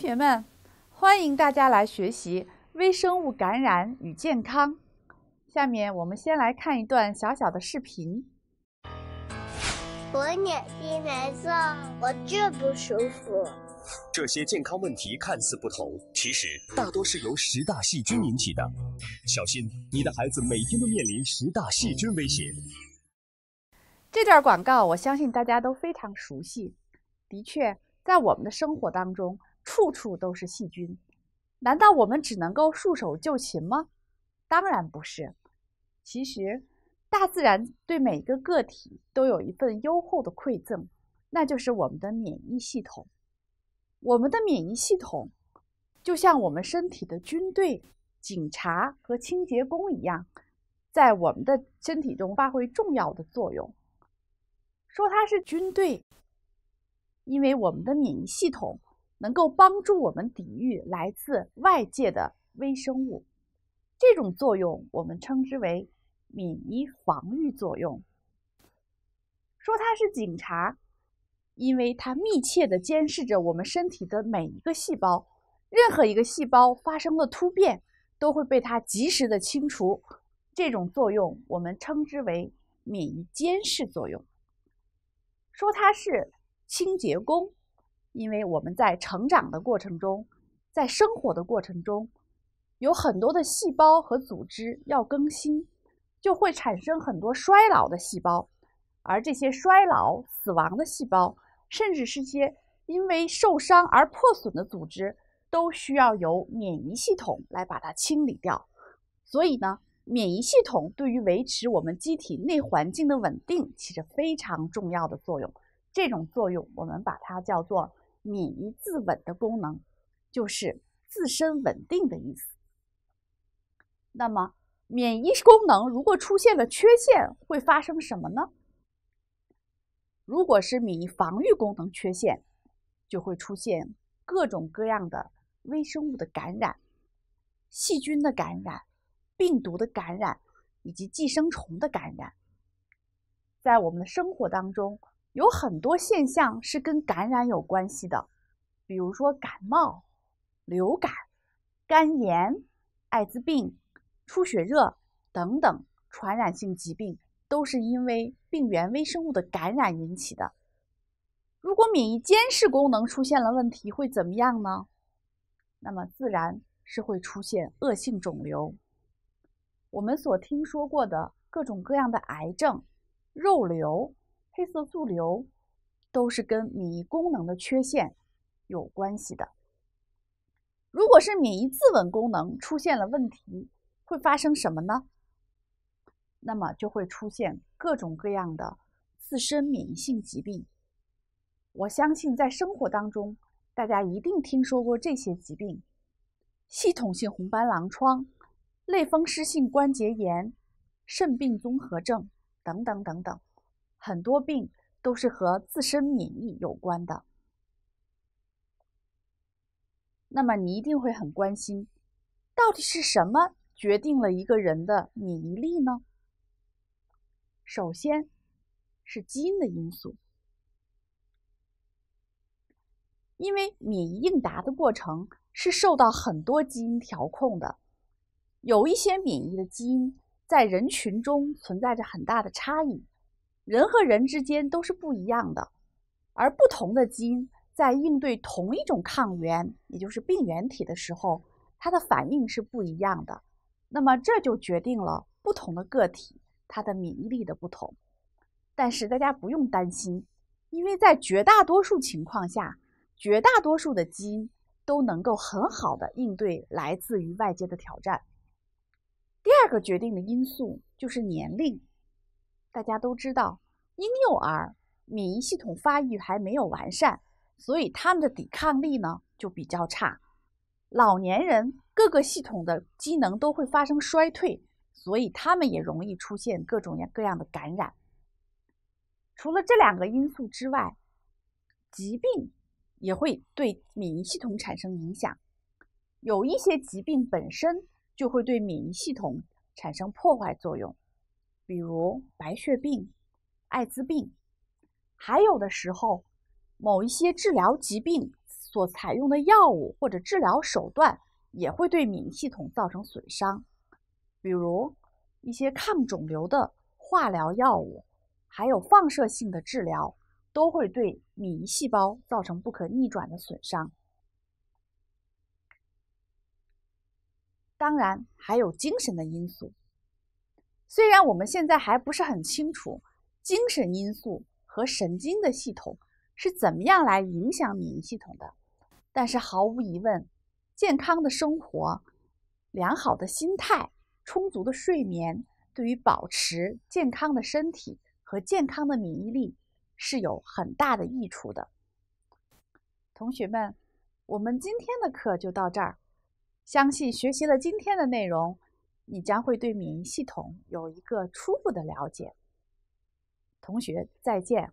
同学们，欢迎大家来学习微生物感染与健康。下面我们先来看一段小小的视频。我眼睛难受，我最不舒服。这些健康问题看似不同，其实大多是由十大细菌引起的。小心，你的孩子每天都面临十大细菌威胁。这段广告，我相信大家都非常熟悉。的确，在我们的生活当中。处处都是细菌，难道我们只能够束手就擒吗？当然不是。其实，大自然对每个个体都有一份优厚的馈赠，那就是我们的免疫系统。我们的免疫系统就像我们身体的军队、警察和清洁工一样，在我们的身体中发挥重要的作用。说它是军队，因为我们的免疫系统。能够帮助我们抵御来自外界的微生物，这种作用我们称之为免疫防御作用。说它是警察，因为它密切的监视着我们身体的每一个细胞，任何一个细胞发生了突变，都会被它及时的清除。这种作用我们称之为免疫监视作用。说它是清洁工。因为我们在成长的过程中，在生活的过程中，有很多的细胞和组织要更新，就会产生很多衰老的细胞，而这些衰老、死亡的细胞，甚至是些因为受伤而破损的组织，都需要由免疫系统来把它清理掉。所以呢，免疫系统对于维持我们机体内环境的稳定起着非常重要的作用。这种作用，我们把它叫做免疫自稳的功能，就是自身稳定的意思。那么，免疫功能如果出现了缺陷，会发生什么呢？如果是免疫防御功能缺陷，就会出现各种各样的微生物的感染、细菌的感染、病毒的感染以及寄生虫的感染，在我们的生活当中。有很多现象是跟感染有关系的，比如说感冒、流感、肝炎、艾滋病、出血热等等，传染性疾病都是因为病原微生物的感染引起的。如果免疫监视功能出现了问题，会怎么样呢？那么自然是会出现恶性肿瘤。我们所听说过的各种各样的癌症、肉瘤。黑色素瘤都是跟免疫功能的缺陷有关系的。如果是免疫自稳功能出现了问题，会发生什么呢？那么就会出现各种各样的自身免疫性疾病。我相信在生活当中，大家一定听说过这些疾病：系统性红斑狼疮、类风湿性关节炎、肾病综合症等等等等。很多病都是和自身免疫有关的。那么你一定会很关心，到底是什么决定了一个人的免疫力呢？首先是基因的因素，因为免疫应答的过程是受到很多基因调控的。有一些免疫的基因在人群中存在着很大的差异。人和人之间都是不一样的，而不同的基因在应对同一种抗原，也就是病原体的时候，它的反应是不一样的。那么这就决定了不同的个体它的免疫力的不同。但是大家不用担心，因为在绝大多数情况下，绝大多数的基因都能够很好的应对来自于外界的挑战。第二个决定的因素就是年龄。大家都知道，婴幼儿免疫系统发育还没有完善，所以他们的抵抗力呢就比较差。老年人各个系统的机能都会发生衰退，所以他们也容易出现各种各样各样的感染。除了这两个因素之外，疾病也会对免疫系统产生影响。有一些疾病本身就会对免疫系统产生破坏作用。比如白血病、艾滋病，还有的时候，某一些治疗疾病所采用的药物或者治疗手段，也会对免疫系统造成损伤。比如一些抗肿瘤的化疗药物，还有放射性的治疗，都会对免疫细胞造成不可逆转的损伤。当然，还有精神的因素。虽然我们现在还不是很清楚精神因素和神经的系统是怎么样来影响免疫系统的，但是毫无疑问，健康的生活、良好的心态、充足的睡眠，对于保持健康的身体和健康的免疫力是有很大的益处的。同学们，我们今天的课就到这儿。相信学习了今天的内容。你将会对免疫系统有一个初步的了解。同学，再见。